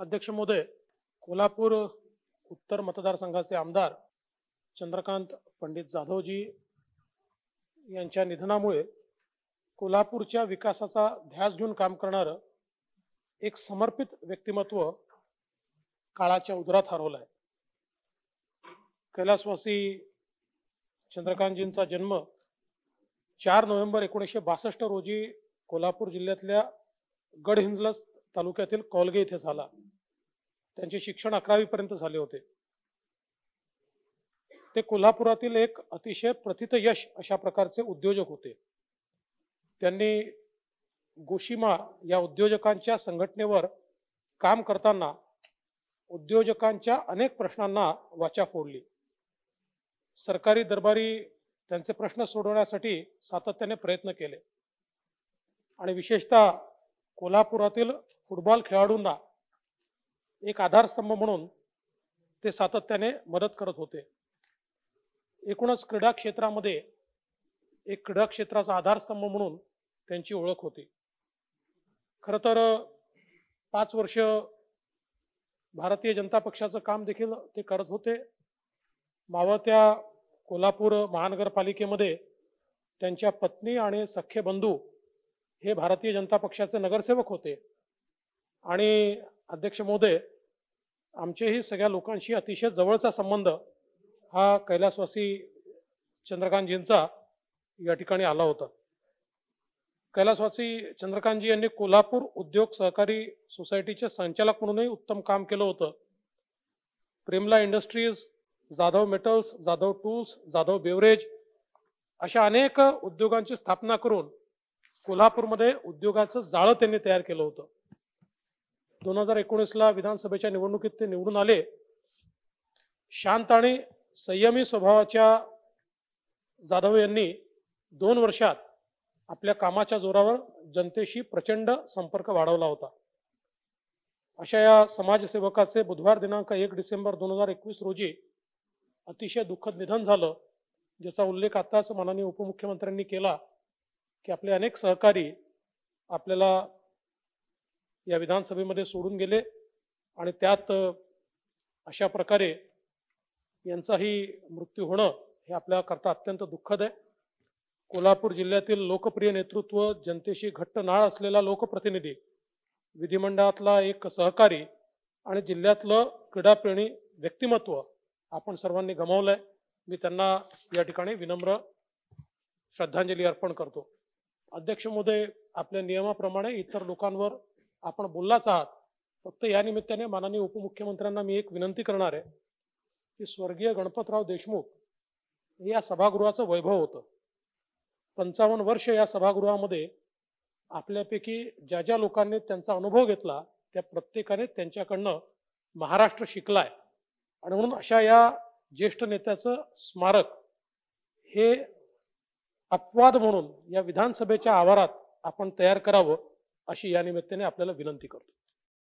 अध्यक्ष महोदय कोल्हापूर उत्तर मतदारसंघाचे आमदार चंद्रकांत पंडित जाधवजी यांच्या निधनामुळे कोल्हापूरच्या विकासाचा ध्यास घेऊन काम करणारं एक समर्पित व्यक्तिमत्व काळाच्या उदरात हरवलं आहे कैलासवासी चंद्रकांतजींचा जन्म चार नोव्हेंबर एकोणीसशे बासष्ट रोजी कोल्हापूर जिल्ह्यातल्या गडहिंजलस तालुक्यातील कॉलगे इथे झाला त्यांचे शिक्षण अकरावी पर्यंत झाले होते ते कोल्हापुरातील एक अतिशय प्रथित यश अशा प्रकारचे उद्योजक होते त्यांनी गोशिमा या उद्योजकांच्या संघटनेवर काम करताना उद्योजकांच्या अनेक प्रश्नांना वाचा फोडली सरकारी दरबारी त्यांचे प्रश्न सोडवण्यासाठी सातत्याने प्रयत्न केले आणि विशेषतः कोल्हापुरातील फुटबॉल खेळाडूंना एक आधारस्तंभ म्हणून ते सातत्याने मदत करत होते एकूणच क्रीडा क्षेत्रामध्ये एक क्रीडा क्षेत्राचा आधारस्तंभ म्हणून त्यांची ओळख होती खरं तर पाच वर्ष भारतीय जनता पक्षाचं काम देखील ते करत होते मावळत्या कोल्हापूर महानगरपालिकेमध्ये त्यांच्या पत्नी आणि सख्खे बंधू हे भारतीय जनता पक्षाचे नगरसेवक होते आणि अध्यक्ष मोदय आमचेही सगळ्या लोकांशी अतिशय जवळचा संबंध हा कैलासवासी चंद्रकांतजींचा या ठिकाणी आला होता कैलासवासी चंद्रकांतजी यांनी कोल्हापूर उद्योग सहकारी सोसायटीचे संचालक म्हणूनही उत्तम काम केलं होतं प्रेमला industries Jadhav metals Jadhav tools Jadhav beverage अशा अनेक उद्योगांची स्थापना करून कोल्हापूरमध्ये उद्योगाचं जाळं त्यांनी तयार केलं होतं दोन हजार एकोणीसला विधानसभेच्या निवडणुकीत ते निवडून आले शांत आणि संयमी स्वभावाच्या जाधव यांनी दोन वर्षात आपल्या कामाच्या जोरावर जनतेशी प्रचंड संपर्क वाढवला होता अशा या समाजसेवकाचे बुधवार दिनांक एक डिसेंबर दोन हजार एकवीस रोजी अतिशय दुःखद निधन झालं ज्याचा उल्लेख आताच माननीय उपमुख्यमंत्र्यांनी केला की आपले अनेक सहकारी आपल्याला या विधानसभेमध्ये सोडून गेले आणि त्यात अशा प्रकारे यांचाही मृत्यू होणं हे आपल्याकरता अत्यंत दुःखद आहे कोल्हापूर जिल्ह्यातील लोकप्रिय नेतृत्व जनतेशी घट्ट नाळ असलेला लोकप्रतिनिधी विधिमंडळातला एक सहकारी आणि जिल्ह्यातलं क्रीडाप्रेमी व्यक्तिमत्व आपण सर्वांनी गमावलंय मी त्यांना या ठिकाणी विनम्र श्रद्धांजली अर्पण करतो अध्यक्ष मोदय आपल्या नियमाप्रमाणे इतर लोकांवर आपण बोललाच आहात फक्त या निमित्ताने माननीय उपमुख्यमंत्र्यांना मी एक विनंती करणार आहे की स्वर्गीय गणपतराव देशमुख हे या सभागृहाचं वैभव होतं पंचावन्न वर्ष या सभागृहामध्ये आपल्यापैकी ज्या ज्या लोकांनी त्यांचा अनुभव घेतला त्या प्रत्येकाने त्यांच्याकडनं महाराष्ट्र शिकलाय आणि म्हणून अशा या ज्येष्ठ नेत्याचं स्मारक हे अपवाद म्हणून या विधानसभेच्या आवारात आपण तयार करावं अशी या निमित्ताने आपल्याला विनंती करतो